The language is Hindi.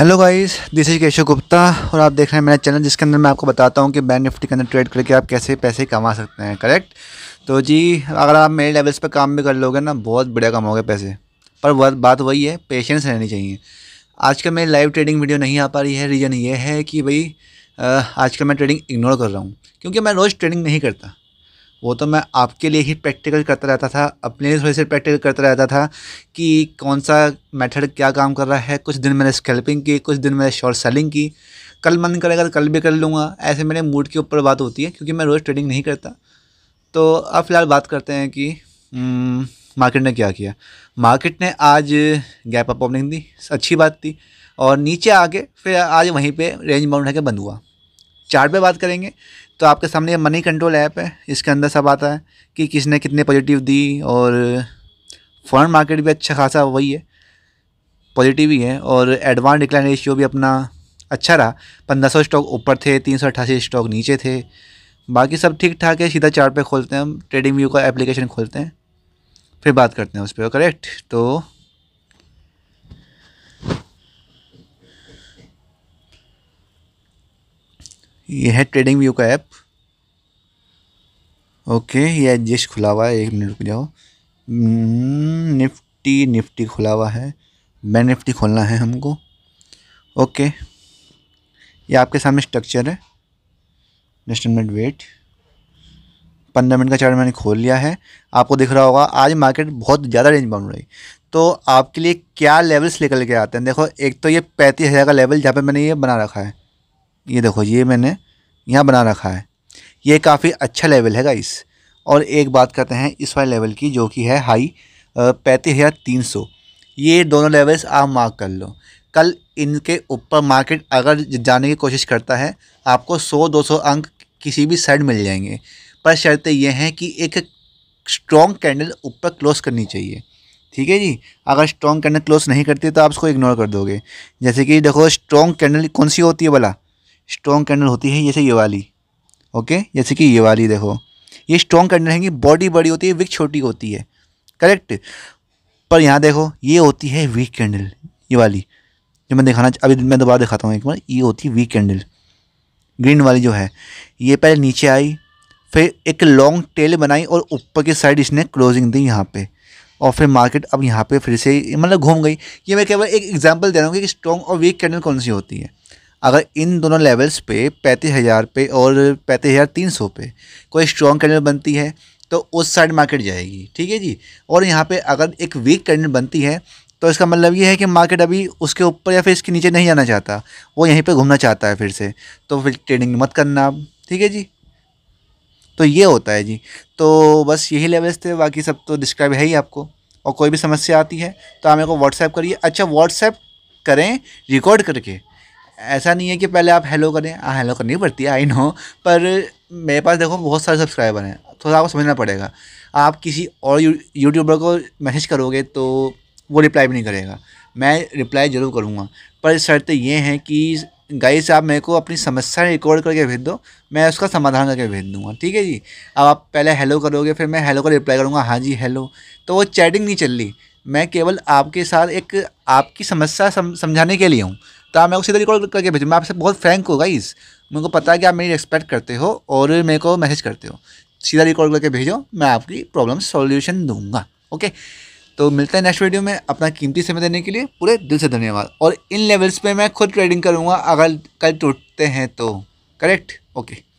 hello guys this is Keshav Gupta और आप देख रहे हैं मेरा चैनल जिसके अंदर मैं आपको बताता हूँ कि बैंक निफ्टी के अंदर ट्रेड करके आप कैसे पैसे कमा सकते हैं करेक्ट तो जी अगर आप मेरे लेवल्स पर काम भी कर लोगे ना बहुत बढ़िया कमाओगे पैसे पर बात वही है पेशेंस रहनी चाहिए आजकल मेरी लाइव ट्रेडिंग वीडियो नहीं आ पा रही है रीज़न ये है कि भाई आजकल मैं ट्रेडिंग इग्नोर कर रहा हूँ क्योंकि मैं रोज़ ट्रेडिंग नहीं करता वो तो मैं आपके लिए ही प्रैक्टिकल करता रहता था अपने लिए थोड़ी सी प्रैक्टिकल करता रहता था कि कौन सा मेथड क्या काम कर रहा है कुछ दिन मैंने स्कैल्पिंग की कुछ दिन मैंने शॉर्ट सेलिंग की कल मन करेगा तो कल भी कर लूँगा ऐसे मेरे मूड के ऊपर बात होती है क्योंकि मैं रोज़ ट्रेडिंग नहीं करता तो अब फिलहाल बात करते हैं कि मार्केट हम्म, ने क्या किया मार्केट ने आज गैप अप ओपनिंग दी अच्छी बात थी और नीचे आके फिर आज वहीं पे रेंज बाउंड है के बंद हुआ चार्ट पे बात करेंगे तो आपके सामने ये मनी कंट्रोल ऐप है इसके अंदर सब आता है कि किसने कितने पॉजिटिव दी और फॉरन मार्केट भी अच्छा खासा वही है पॉजिटिव ही है और एडवांस डिक्लाइन रेशियो भी अपना अच्छा रहा पंद्रह सौ स्टॉक ऊपर थे तीन सौ अट्ठासी स्टॉक नीचे थे बाकी सब ठीक ठाक है सीधा चार्ट पे खोलते हैं हम ट्रेडिंग व्यू का एप्लीकेशन खोलते हैं फिर बात करते हैं उस पर करेक्ट तो ये है ट्रेडिंग व्यू का ऐप ओके ये एडजस्ट खुला हुआ है एक मिनट रुक जाओ निफ्टी hmm, निफ्टी खुला हुआ है बैंक निफ्टी खोलना है हमको ओके ये आपके सामने स्ट्रक्चर है जस्ट मिनट वेट पंद्रह मिनट का चार्ट मैंने खोल लिया है आपको दिख रहा होगा आज मार्केट बहुत ज़्यादा रेंज बन रही तो आपके लिए क्या लेवल्स निकल के आते हैं देखो एक तो ये पैंतीस हज़ार का लेवल जहाँ पे मैंने ये बना रखा है ये देखो ये मैंने यहाँ बना रखा है ये काफ़ी अच्छा लेवल है गाइस और एक बात करते हैं इस वाले लेवल की जो कि है हाई पैंतीस हज़ार तीन सौ ये दोनों लेवल्स आप मार्क कर लो कल इनके ऊपर मार्केट अगर जाने की कोशिश करता है आपको सौ दो सौ अंक किसी भी साइड मिल जाएंगे पर शर्तें यह हैं कि एक स्ट्रॉन्ग कैंडल ऊपर क्लोज करनी चाहिए ठीक है जी अगर स्ट्रॉन्ग कैंडल क्लोज नहीं करती तो आप उसको इग्नोर कर दोगे जैसे कि देखो स्ट्रॉन्ग कैंडल कौन सी होती है भला स्ट्रॉन्ग कैंडल होती है जैसे ये वाली ओके जैसे कि ये वाली देखो ये स्ट्रॉन्ग कैंडल है कि बॉडी बड़ी होती है विक छोटी होती है करेक्ट पर यहाँ देखो ये होती है वीक कैंडल ये वाली जो मैं दिखाना अभी मैं दोबारा दिखाता हूँ एक बार ये होती है वीक कैंडल ग्रीन वाली जो है ये पहले नीचे आई फिर एक लॉन्ग टेल बनाई और ऊपर की साइड इसने क्लोजिंग दी यहाँ पे और फिर मार्केट अब यहाँ पे फिर से मतलब घूम गई ये मैं केवल एक एग्जांपल दे रहा हूँ कि स्ट्रॉन्ग और वीक कैंडल कौन सी होती है अगर इन दोनों लेवल्स पे पैंतीस हज़ार पे और पैंतीस हज़ार तीन सौ पे कोई स्ट्रॉन्ग कैंडल बनती है तो उस साइड मार्केट जाएगी ठीक है जी और यहाँ पे अगर एक वीक कैंडल बनती है तो इसका मतलब ये है कि मार्केट अभी उसके ऊपर या फिर इसके नीचे नहीं जाना चाहता वो यहीं पर घूमना चाहता है फिर से तो फिर ट्रेडिंग मत करना आप ठीक है जी तो ये होता है जी तो बस यही लेवल्स थे बाकी सब तो डिस्क्राइब है ही आपको और कोई भी समस्या आती है तो आप मेरे को व्हाट्सएप करिए अच्छा व्हाट्सएप करें रिकॉर्ड करके ऐसा नहीं है कि पहले आप हेलो करें हाँ हेलो करनी पड़ती है आई नो पर मेरे पास देखो बहुत सारे सब्सक्राइबर हैं थोड़ा आपको समझना पड़ेगा आप किसी और यूट्यूबर को मैसेज करोगे तो वो रिप्लाई भी नहीं करेगा मैं रिप्लाई ज़रूर करूँगा पर शर्त ये है कि गाइस आप मेरे को अपनी समस्या रिकॉर्ड करके भेज दो मैं उसका समाधान करके भेज दूँगा ठीक है जी अब आप पहले हेलो करोगे फिर मैं हेलो का कर रिप्लाई करूँगा हाँ जी हेलो तो वो चैटिंग नहीं चल रही मैं केवल आपके साथ एक आपकी समस्या समझाने के लिए हूँ तो आप मेरे को सीधा रिकॉर्ड करके भेजो मैं आपसे बहुत फ्रैंक हूँ गाइज मेरे को पता है कि आप मेरी एक्सपेक्ट करते हो और मेरे को मैसेज करते हो सीधा रिकॉर्ड करके भेजो मैं आपकी प्रॉब्लम सॉल्यूशन दूंगा ओके तो मिलता है नेक्स्ट वीडियो में अपना कीमती समय देने के लिए पूरे दिल से धन्यवाद और इन लेवल्स पे मैं खुद ट्रेडिंग करूँगा अगर कल टूटते हैं तो करेक्ट ओके